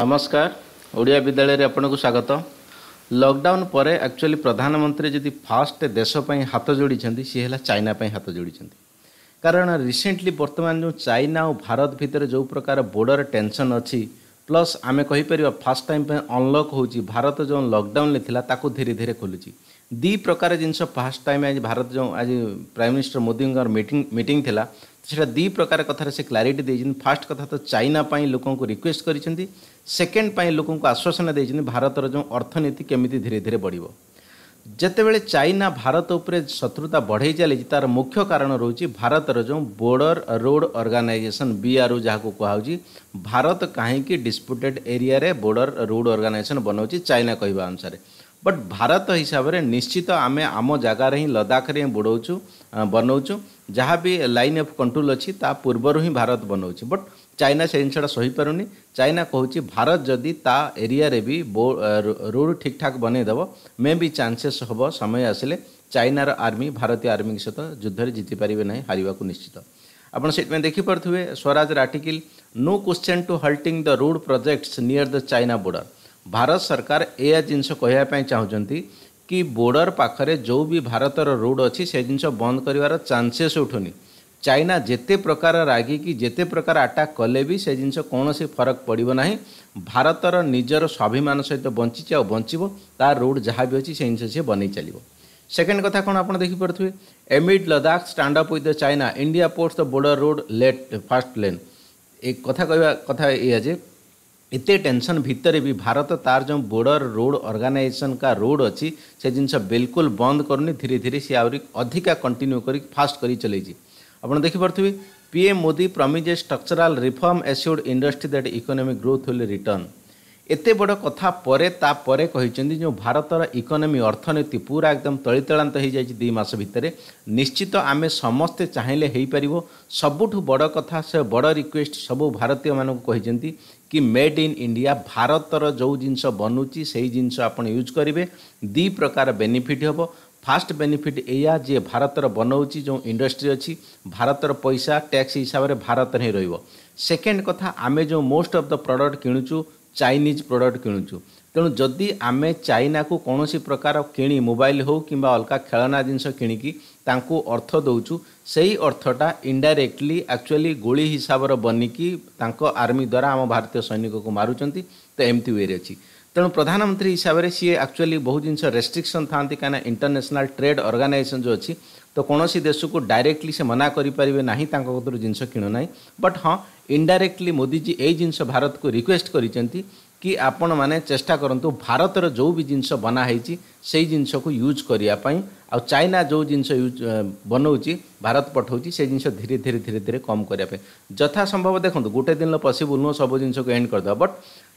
নমস্কার ওড়িয়া বিদ্যালয়ের আপনার স্বাগত লকডাউন পরে আকচুয়ালি প্রধানমন্ত্রী যদি ফার্স্ট দেশপ্রাই হাত যোড়িছেন সি হল চাইনা হাত যোড়িছেন কারণ রিসেটলি বর্তমান যে চাইনা ও ভারত ভিতরে যে প্রকার বোর্ডর টেনশন অছি ପ୍ଲସ୍ ଆମେ କହିପାରିବା ଫାର୍ଷ୍ଟ ଟାଇମ୍ ପାଇଁ ଅନଲକ୍ ହେଉଛି ଭାରତ ଯେଉଁ ଲକଡାଉନରେ ଥିଲା ତାକୁ ଧୀରେ ଧୀରେ ଖୋଲୁଛି ଦୁଇ ପ୍ରକାର ଜିନିଷ ଫାର୍ଷ୍ଟ ଟାଇମ୍ ଆଜି ଭାରତ ଯେଉଁ ଆଜି ପ୍ରାଇମ୍ ମିନିଷ୍ଟର ମୋଦିଙ୍କର ମିଟିଂ ମିଟିଂ ଥିଲା ସେଇଟା ଦୁଇ ପ୍ରକାର କଥାରେ ସେ କ୍ଲାରିଟି ଦେଇଛନ୍ତି ফার্স্ট କଥା ତ ଚାଇନା ପାଇଁ ଲୋକଙ୍କୁ ରିକ୍ୱେଷ୍ଟ କରିଛନ୍ତି ସେକେଣ୍ଡ ପାଇଁ ଲୋକଙ୍କୁ আশ্বাসনা ଦେଇଛନ୍ତି ଭାରତର ଯେଉଁ ଅର୍ଥନୀତି କେମିତି ଧୀରେ ଧୀରେ ବଢ଼ିବ ଯେତେବେଳେ ଚାଇନା ଭାରତ ଉପରେ ଶତ୍ରୁତା ବଢ଼େଇ ଚାଲିଛି ତା'ର ମୁଖ୍ୟ କାରଣ ରହୁଛି ଭାରତର ଯେଉଁ ବୋର୍ଡ଼ର ରୋଡ଼ ଅର୍ଗାନାଇଜେସନ୍ ବିଆର୍ଓ ଯାହାକୁ କୁହାହେଉଛି ଭାରତ କାହିଁକି ଡିସ୍ପ୍ୟୁଟେଡ୍ ଏରିଆରେ ବୋର୍ଡ଼ର ରୋଡ଼ ଅର୍ଗାନାଇଜେସନ୍ ବନାଉଛି ଚାଇନା କହିବା ଅନୁସାରେ ବଟ୍ ଭାରତ ହିସାବରେ ନିଶ୍ଚିତ ଆମେ ଆମ ଜାଗାରେ ହିଁ ଲଦାଖରେ ହିଁ ବୁଡ଼ଉଛୁ ବନାଉଛୁ ଯାହା ବି ଲାଇନ୍ ଅଫ୍ କଣ୍ଟ୍ରୋଲ୍ ଅଛି ତା ପୂର୍ବରୁ ହିଁ ଭାରତ ବନାଉଛି ବଟ୍ ଚାଇନା ସେ ଜିନିଷଟା ସହିପାରୁନି ଚାଇନା କହୁଛି ଭାରତ ଯଦି ତା ଏରିଆରେ ବି ରୋଡ଼ ଠିକ୍ ଠାକ୍ ବନେଇଦେବ ମେ ବି ଚାନ୍ସେସ୍ ହେବ ସମୟ ଆସିଲେ ଚାଇନାର ଆର୍ମି ଭାରତୀୟ ଆର୍ମିଙ୍କ ସହିତ ଯୁଦ୍ଧରେ ଜିତିପାରିବେ ନାହିଁ ହାରିବାକୁ ନିଶ୍ଚିତ ଆପଣ ସେଥିପାଇଁ ଦେଖିପାରୁଥିବେ ସ୍ୱରାଜର article no question to halting the road projects near the China border Bharat ସରକାର ଏଇଆ ଜିନିଷ କହିବା ପାଇଁ ଚାହୁଁଛନ୍ତି କି ବୋର୍ଡ଼ର ପାଖରେ ଯେଉଁ ବି ଭାରତର ରୋଡ଼ ଅଛି ସେ ଜିନିଷ ବନ୍ଦ କରିବାର ଚାନ୍ସେସ୍ ଉଠୁନି ଚାଇନା ଯେତେ ପ୍ରକାର ରାଗିକି ଯେତେ ପ୍ରକାର ଆଟାକ୍ କଲେ ବି ସେ ଜିନିଷ କୌଣସି ଫରକ ପଡ଼ିବ ନାହିଁ ଭାରତର ନିଜର ସ୍ୱାଭିମାନ ସହିତ ବଞ୍ଚିଛି ଆଉ ବଞ୍ଚିବ ତା ରୋଡ଼ ଯାହା ବି ଅଛି ସେ ଜିନିଷ ସିଏ ବନେଇ ଚାଲିବ ସେକେଣ୍ଡ କଥା କ'ଣ ଆପଣ ଦେଖିପାରୁଥିବେ amid Ladakh stand up with the China India ports the border road let fast lane ଏ କଥା କହିବା କଥା ଏଇଆ ଯେ ଏତେ ଟେନସନ୍ ଭିତରେ ବି ଭାରତ ତାର ଯେଉଁ ବୋର୍ଡର ରୋଡ଼ ଅର୍ଗାନାଇଜେସନ୍ କା ରୋଡ଼ ଅଛି ସେ ଜିନିଷ ବିଲକୁଲ ବନ୍ଦ କରୁନି ଧୀରେ ଧୀରେ ସିଏ ଆହୁରି ଅଧିକା କଣ୍ଟିନ୍ୟୁ କରିକି ଫାଷ୍ଟ କରି ଚଲେଇଛି ଆପଣ ଦେଖିପାରୁଥିବେ PM Modi promise structural reform issued industry that economy growth wholly return ଏତେ ବଡ଼ କଥା ପରେ ତାପରେ କହିଛନ୍ତି ଯେଉଁ ଭାରତର ଇକୋନୋମି ଅର୍ଥନୀତି ପୁରା ଏକଦମ ତଳିତଳାନ୍ତ ହୋଇଯାଇଛି ଦୁଇ ମାସ ଭିତରେ ନିଶ୍ଚିତ ଆମେ ସମସ୍ତେ ଚାହିଁଲେ ହୋଇପାରିବ ସବୁଠୁ ବଡ଼ କଥା ସେ ବଡ଼ ରିକ୍ୱେଷ୍ଟ ସବୁ ଭାରତୀୟମାନଙ୍କୁ କହିଛନ୍ତି କି ମେଡ୍ ଇନ୍ ଇଣ୍ଡିଆ ଭାରତର ଯେଉଁ ଜିନିଷ ବନୁଛି ସେହି ଜିନିଷ ଆପଣ ୟୁଜ୍ କରିବେ ଦୁଇ ପ୍ରକାର ବେନିଫିଟ୍ ହେବ ଫାଷ୍ଟ ବେନିଫିଟ୍ ଏଇଆ ଯିଏ ଭାରତର ବନାଉଛି ଯେଉଁ ଇଣ୍ଡଷ୍ଟ୍ରି ଅଛି ଭାରତର ପଇସା ଟ୍ୟାକ୍ସ ହିସାବରେ ଭାରତରେ ହିଁ ରହିବ ସେକେଣ୍ଡ କଥା ଆମେ ଯେଉଁ ମୋଷ୍ଟ ଅଫ୍ ଦ ପ୍ରଡ଼କ୍ଟ କିଣୁଛୁ ଚାଇନିଜ୍ ପ୍ରଡ଼କ୍ଟ କିଣୁଛୁ ତେଣୁ ଯଦି ଆମେ ଚାଇନାକୁ କୌଣସି ପ୍ରକାର କିଣି ମୋବାଇଲ ହେଉ କିମ୍ବା ଅଲଗା ଖେଳନା ଜିନିଷ କିଣିକି ତାଙ୍କୁ ଅର୍ଥ ଦେଉଛୁ ସେଇ ଅର୍ଥଟା ଇଣ୍ଡାଇରେକ୍ଟଲି ଆକ୍ଚୁଆଲି ଗୁଳି ହିସାବରେ ବନିକି ତାଙ୍କ ଆର୍ମି ଦ୍ୱାରା ଆମ ଭାରତୀୟ ସୈନିକକୁ ମାରୁଛନ୍ତି ତ ଏମିତି ୱେରେ ଅଛି ତେଣୁ ପ୍ରଧାନମନ୍ତ୍ରୀ ହିସାବରେ ସିଏ ଆକ୍ଚୁଆଲି ବହୁତ ଜିନିଷ ରେଷ୍ଟ୍ରିକ୍ସନ୍ ଥାନ୍ତି କାହିଁକିନା ଇଣ୍ଟରନ୍ୟାସନାଲ୍ ଟ୍ରେଡ୍ ଅର୍ଗାନାଇଜେସନ୍ ଯେଉଁ ଅଛି ତ କୌଣସି ଦେଶକୁ ଡାଇରେକ୍ଟଲି ସେ ମନା କରିପାରିବେ ନାହିଁ ତାଙ୍କ କତରୁ ଜିନିଷ କିଣୁ ନାହିଁ ବଟ୍ ହଁ ଇନଡାଇରେକ୍ଟଲି ମୋଦିଜୀ ଏଇ ଜିନିଷ ଭାରତକୁ ରିକ୍ୱେଷ୍ଟ କରିଛନ୍ତି କି ଆପଣମାନେ ଚେଷ୍ଟା କରନ୍ତୁ ଭାରତର ଯେଉଁ ବି ଜିନିଷ ବନା ହେଇଛି ସେଇ ଜିନିଷକୁ ୟୁଜ୍ କରିବା ପାଇଁ ଆଉ ଚାଇନା ଯେଉଁ ଜିନିଷ ୟୁଜ୍ ବନାଉଛି ଭାରତ ପଠାଉଛି ସେ ଜିନିଷ ଧୀରେ ଧୀରେ ଧୀରେ ଧୀରେ କମ୍ କରିବା ପାଇଁ ଯଥା ସମ୍ଭବ ଦେଖନ୍ତୁ ଗୋଟେ ଦିନର ପସିବୁଲ୍ ନୁହଁ ସବୁ ଜିନିଷକୁ ଏଣ୍ଡ କରିଦେବା ବଟ୍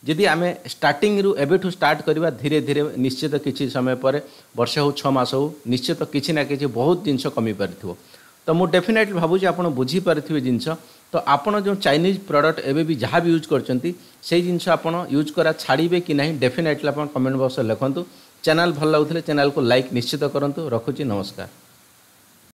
ଯଦି ଆମେ ଷ୍ଟାର୍ଟିଂରୁ ଏବେଠୁ ଷ୍ଟାର୍ଟ କରିବା ଧୀରେ ଧୀରେ ନିଶ୍ଚିତ କିଛି ସମୟ ପରେ ବର୍ଷେ ହେଉ ଛଅ ମାସ ହେଉ ନିଶ୍ଚିତ କିଛି ନା କିଛି ବହୁତ ଜିନିଷ କମିପାରିଥିବ ତ ମୁଁ ଡେଫିନେଟଲି ଭାବୁଛି ଆପଣ ବୁଝିପାରିଥିବେ ଜିନିଷ ତ ଆପଣ ଯେଉଁ ଚାଇନିଜ୍ ପ୍ରଡ଼କ୍ଟ ଏବେ ବି ଯାହା ବି ୟୁଜ୍ କରିଛନ୍ତି ସେଇ ଜିନିଷ ଆପଣ ୟୁଜ୍ କରା ଛାଡ଼ିବେ କି ନାହିଁ ଡେଫିନେଟଲି ଆପଣ କମେଣ୍ଟ ବକ୍ସରେ ଲେଖନ୍ତୁ ଚ୍ୟାନେଲ୍ ଭଲ ଲାଗୁଥିଲେ ଚ୍ୟାନେଲ୍କୁ ଲାଇକ୍ ନିଶ୍ଚିତ କରନ୍ତୁ ରଖୁଛି ନମସ୍କାର